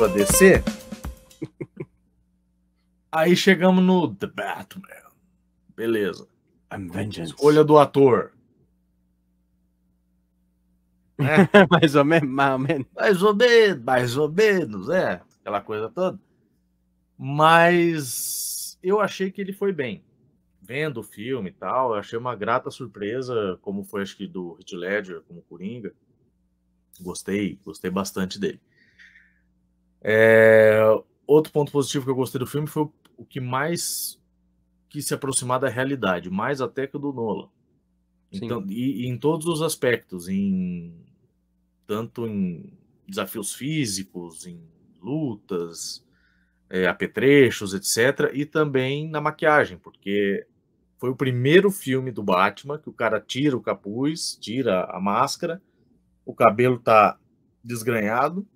da DC. Aí chegamos no The Batman. Beleza. I'm vengeance. Escolha do ator. É. mais ou menos, mais ou menos. Mais ou menos, mais ou menos, é. Aquela coisa toda. Mas eu achei que ele foi bem. Vendo o filme e tal, eu achei uma grata surpresa, como foi acho que do Hit Ledger, como Coringa. Gostei, gostei bastante dele. É, outro ponto positivo que eu gostei do filme foi o que mais quis se aproximar da realidade, mais até que o do Nola. Então, e, e, em todos os aspectos, em tanto em desafios físicos, em lutas, é, apetrechos, etc., e também na maquiagem, porque foi o primeiro filme do Batman que o cara tira o capuz, tira a máscara, o cabelo tá desgranhado,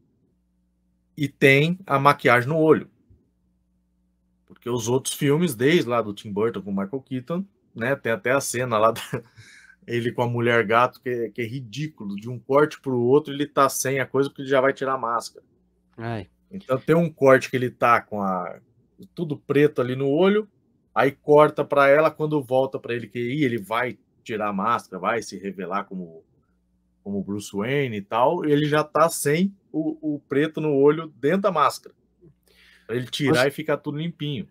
e tem a maquiagem no olho. Porque os outros filmes, desde lá do Tim Burton com Michael Keaton, né, tem até a cena lá da, ele com a mulher gato, que, é, que é ridículo. De um corte para o outro, ele tá sem a coisa porque ele já vai tirar a máscara. Ai. Então tem um corte que ele tá com a tudo preto ali no olho, aí corta para ela quando volta para ele que ele vai tirar a máscara, vai se revelar como como Bruce Wayne e tal, ele já tá sem o, o preto no olho dentro da máscara. Pra ele tirar Você... e ficar tudo limpinho.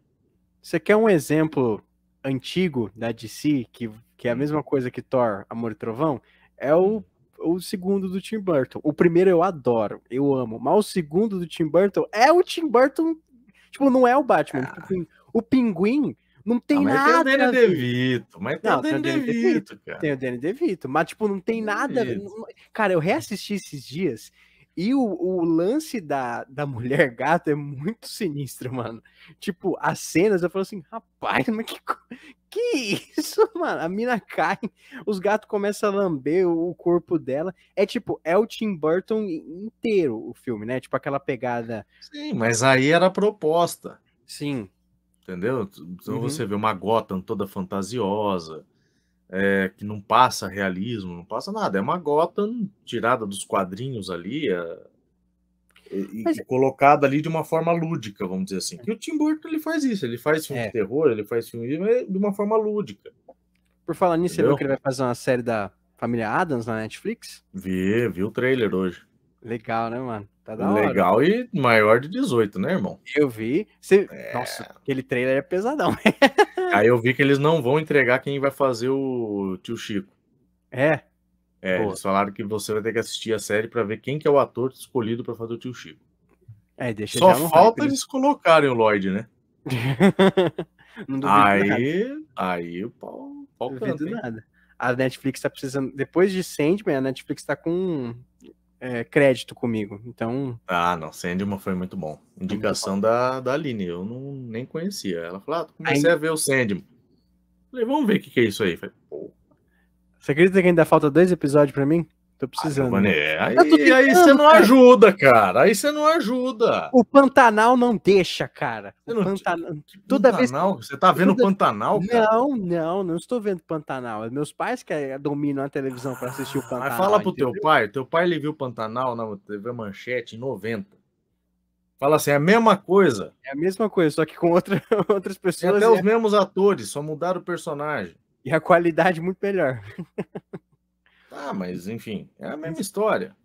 Você quer um exemplo antigo da DC, que, que é a hum. mesma coisa que Thor, Amor e Trovão? É o, hum. o segundo do Tim Burton. O primeiro eu adoro, eu amo. Mas o segundo do Tim Burton é o Tim Burton. Tipo, não é o Batman. Ah. O pinguim não tem ah, mas nada. Tem o Danny DeVito, mas tem não, o Danny DeVito, cara. Tem o Danny DeVito, mas tipo, não tem nada. Cara, eu reassisti esses dias e o, o, lance da, da mulher gato é muito sinistro, mano. Tipo, as cenas, eu falo assim, rapaz, mas que, que isso, mano? A mina cai, os gatos começam a lamber o corpo dela. É tipo, é o Tim Burton inteiro o filme, né? Tipo aquela pegada. Sim, mas aí era a proposta. Sim. Entendeu? Então uhum. você vê uma Gotham toda fantasiosa é, que não passa realismo, não passa nada. É uma gota tirada dos quadrinhos ali é, e, Mas... É colocada ali de uma forma lúdica, vamos dizer assim. É. E o Tim Burton ele faz isso, ele faz filme é. de terror, ele faz filme de uma forma lúdica. Por falar nisso, Entendeu? você viu que ele vai fazer uma série da família Adams na Netflix? Vi, vi o trailer hoje. Legal, né, mano? Tá da Legal hora. e maior de 18, né, irmão? Eu vi. Você... É... Nossa, aquele trailer é pesadão. Aí eu vi que eles não vão entregar quem vai fazer o tio Chico. É? É, Pô. eles falaram que você vai ter que assistir a série para ver quem que é o ator escolhido para fazer o tio Chico. É, deixa Só falta né? eles colocarem o Lloyd, né? aí, nada. aí o pau, pau canta, nada. A Netflix tá precisando. Depois de Sandman, a Netflix tá com é, crédito comigo. Então. Ah, não, Sandman foi muito bom. Indicação muito bom. Da, da Aline, eu não, nem conhecia. Ela falou: ah, comecei a ver o Sandman. Falei, vamos ver o que, que é isso aí. Falei, Você acredita que ainda falta dois episódios para mim? tô ah, precisando. Ai, é, aí, aí você não ajuda, cara. Aí você não ajuda. O Pantanal não deixa, cara. O Pantanal... Que Toda Pantanal? vez. Você tá vendo Toda... Pantanal? Cara? Não, não, não estou vendo Pantanal. É meus pais que eh, dominam a televisão para assistir o ah, Pantanal. Mas fala pro entendeu? teu pai. Teu pai ele viu Pantanal na TV Manchete em 90. Fala assim, é a mesma coisa. É a mesma coisa, só que com outra, outras pessoas. Tem até é... os mesmos atores, só mudaram o personagem. E a qualidade muito melhor. Ah, mas enfim, é a mesma história.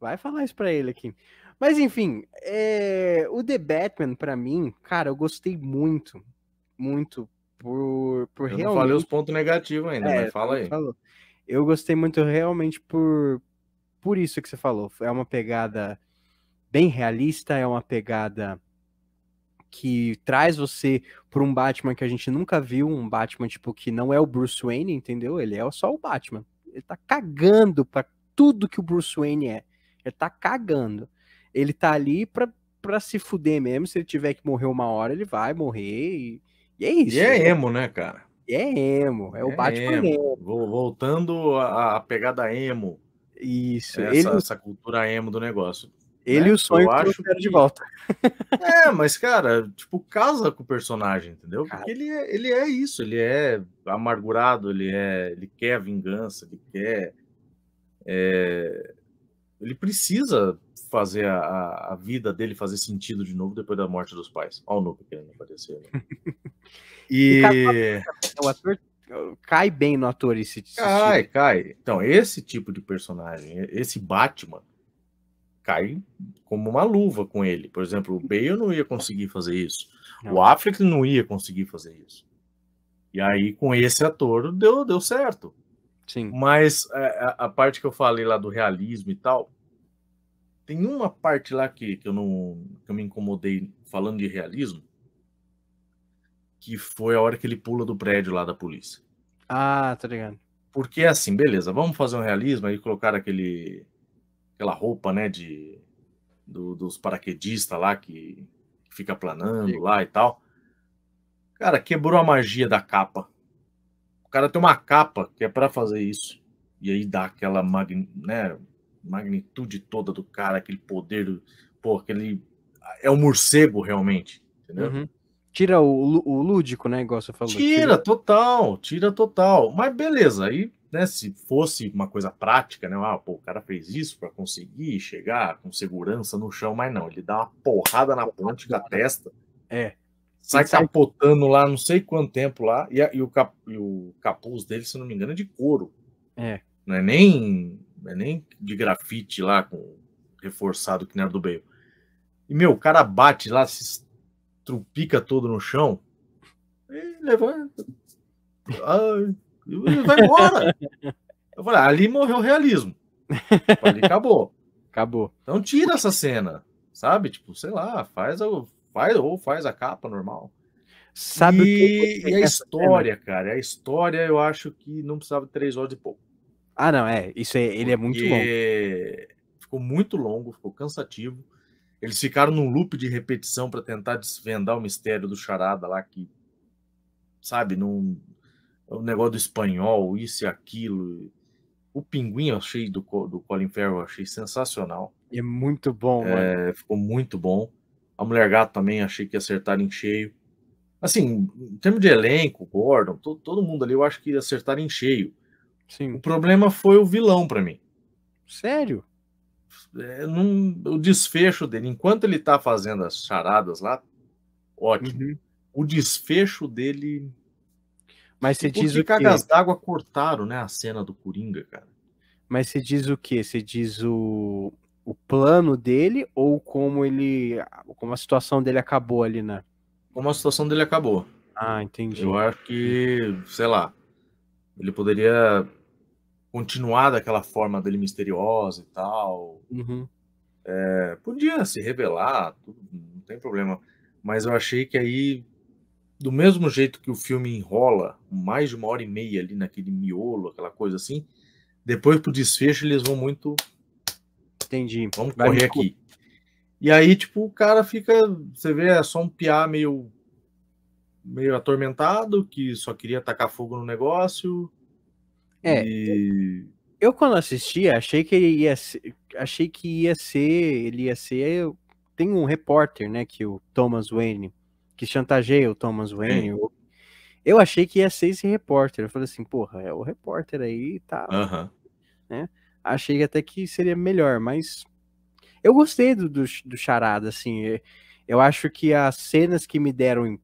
Vai falar isso pra ele aqui. Mas enfim, é... o The Batman, pra mim, cara, eu gostei muito. Muito. Por, por eu realmente... não falei os pontos negativos ainda, é, mas fala aí. Falou. Eu gostei muito realmente por, por isso que você falou. É uma pegada bem realista, é uma pegada que traz você para um Batman que a gente nunca viu, um Batman tipo que não é o Bruce Wayne, entendeu? Ele é só o Batman ele tá cagando para tudo que o Bruce Wayne é. Ele tá cagando. Ele tá ali pra, pra se fuder mesmo. Se ele tiver que morrer uma hora, ele vai morrer. E, e é isso. E é né? emo, né, cara? E é emo. É, é o Batman emo. emo. Voltando à pegada emo. Isso. Essa, ele... essa cultura emo do negócio. Ele né? e o sonho eu acho que... de volta. É, mas, cara, tipo, casa com o personagem, entendeu? Porque ele é, ele é isso, ele é amargurado, ele é. Ele quer vingança, ele quer. É... ele precisa fazer a, a, vida dele fazer sentido de novo depois da morte dos pais. Olha o Nuke querendo aparecer. Né? e. e o ator cai bem no ator esse. cai, cai. Então, esse tipo de personagem, esse Batman cai como uma luva com ele. Por exemplo, o Bale não ia conseguir fazer isso. Não. O Affleck não ia conseguir fazer isso. E aí, com esse ator, deu, deu certo. Sim. Mas é, a, a, parte que eu falei lá do realismo e tal, tem uma parte lá que, que eu não que eu me incomodei falando de realismo, que foi a hora que ele pula do prédio lá da polícia. Ah, tá ligado. Porque é assim, beleza, vamos fazer um realismo aí, colocar aquele aquela roupa, né, de do, dos paraquedistas lá que, fica planando Sim. lá e tal. Cara, quebrou a magia da capa. O cara tem uma capa que é para fazer isso. E aí dá aquela magn, né, magnitude toda do cara, aquele poder, pô, aquele é o um morcego realmente, entendeu? Uhum. Tira o, o lúdico, né? Igual você falou. Tira, tira, total, tira total. Mas beleza, aí, né, se fosse uma coisa prática, né? Ah, pô, o cara fez isso para conseguir chegar com segurança no chão, mas não, ele dá uma porrada na ponte da testa. É. Sai, sai capotando lá, não sei quanto tempo lá, e, e, o cap, e o capuz dele, se não me engano, é de couro. É. Não é nem, não é nem de grafite lá, com, reforçado que nem era do Bale. E, meu, o cara bate lá, se trupica todo no chão e levanta. Ai, vai embora. Eu falei, ali morreu o realismo. Ali acabou. Acabou. Então tira essa cena, sabe? Tipo, sei lá, faz, a, faz ou faz a capa normal. Sabe e, o que e a história, cena? cara. A história eu acho que não precisava de três horas e pouco. Ah, não, é. Isso é, ele é muito longo. Ficou muito longo, ficou cansativo. Eles ficaram num loop de repetição para tentar desvendar o mistério do charada lá que sabe, num o um negócio do espanhol, isso e aquilo. O pinguim eu achei do, do Colin Farrell, eu achei sensacional. É muito bom, é, mano. Ficou muito bom. A Mulher Gato também achei que acertaram em cheio. Assim, em termos de elenco, Gordon, todo, todo mundo ali, eu acho que acertaram em cheio. Sim. O problema foi o vilão para mim. Sério? é, o desfecho dele, enquanto ele está fazendo as charadas lá, ótimo. Uhum. O desfecho dele. Mas você tipo, diz o cagas d'água cortaram, né, a cena do Coringa, cara. Mas você diz o quê? Você diz o, o plano dele ou como ele, como a situação dele acabou ali, né? Como a situação dele acabou. Ah, entendi. Eu acho que, sei lá, ele poderia continuar daquela forma dele misteriosa e tal. Uhum. É, podia se revelar, tudo, não tem problema. Mas eu achei que aí, do mesmo jeito que o filme enrola mais de uma hora e meia ali naquele miolo, aquela coisa assim, depois pro desfecho eles vão muito. Entendi. Vamos Vai correr aqui. E aí, tipo, o cara fica. Você vê, é só um piá meio. meio atormentado, que só queria tacar fogo no negócio é. E... Eu quando assisti, achei que ele ia ser, achei que ia ser, ele ia ser, tem um repórter, né, que é o Thomas Wayne, que chantageia o Thomas Wayne. Eu, eu achei que ia ser esse repórter. Eu falei assim, porra, é o repórter aí, tá. Uh -huh. Né? Achei até que seria melhor, mas eu gostei do, do, do charada, assim. Eu acho que as cenas que me deram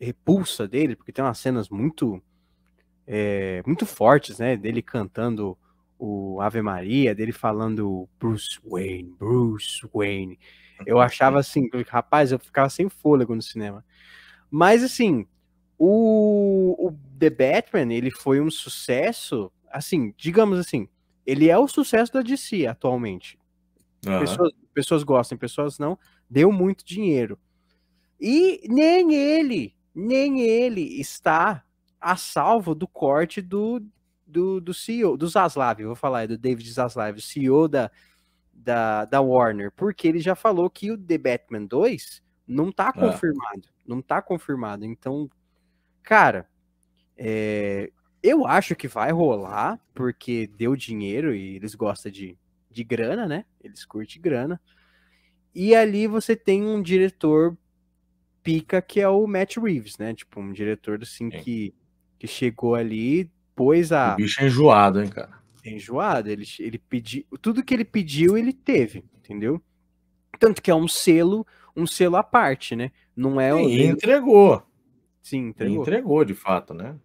repulsa dele, porque tem umas cenas muito é, muito fortes, né? Dele cantando o Ave Maria, dele falando Bruce Wayne, Bruce Wayne. Eu uhum. achava assim, rapaz, eu ficava sem fôlego no cinema. Mas assim, o, o The Batman, ele foi um sucesso, assim, digamos assim, ele é o sucesso da DC atualmente. Uhum. Pessoas, pessoas gostam, pessoas não. Deu muito dinheiro. E nem ele, nem ele está a salvo do corte do, do, do CEO, do Zaslav, vou falar, é do David Zaslav, CEO da, da, da Warner, porque ele já falou que o The Batman 2 não tá é. confirmado, não tá confirmado, então, cara, é, eu acho que vai rolar, porque deu dinheiro e eles gostam de, de grana, né? Eles curtem grana. E ali você tem um diretor pica que é o Matt Reeves, né? Tipo, um diretor assim Sim. que que chegou ali, pôs a. O bicho é enjoado, hein, cara? enjoado. Ele, ele pediu. Tudo que ele pediu, ele teve, entendeu? Tanto que é um selo, um selo à parte, né? Não é E entregou. Sim, entregou. entregou, de fato, né?